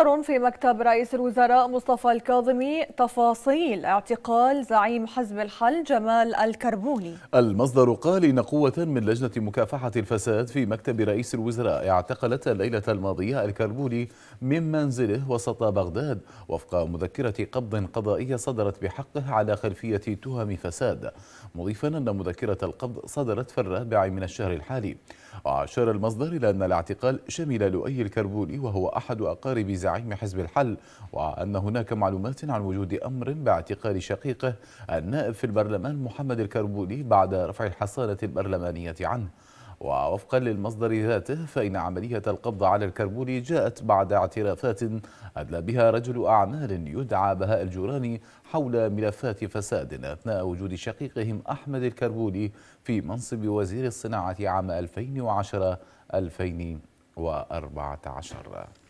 مصدر في مكتب رئيس الوزراء مصطفى الكاظمي تفاصيل اعتقال زعيم حزب الحل جمال الكربوني المصدر قال إن قوة من لجنة مكافحة الفساد في مكتب رئيس الوزراء اعتقلت الليلة الماضية الكربوني من منزله وسط بغداد وفق مذكرة قبض قضائية صدرت بحقه على خلفية تهم فساد مضيفا أن مذكرة القبض صدرت في الرابع من الشهر الحالي وأشار المصدر إلى أن الاعتقال شمل لؤي الكربوني وهو أحد أقارب زعيم زعيم حزب الحل وأن هناك معلومات عن وجود أمر باعتقال شقيقه النائب في البرلمان محمد الكربولي بعد رفع الحصانة البرلمانية عنه ووفقا للمصدر ذاته فإن عملية القبض على الكربولي جاءت بعد اعترافات أدلى بها رجل أعمال يدعى بهاء الجوراني حول ملفات فساد أثناء وجود شقيقهم أحمد الكربولي في منصب وزير الصناعة عام 2010 2014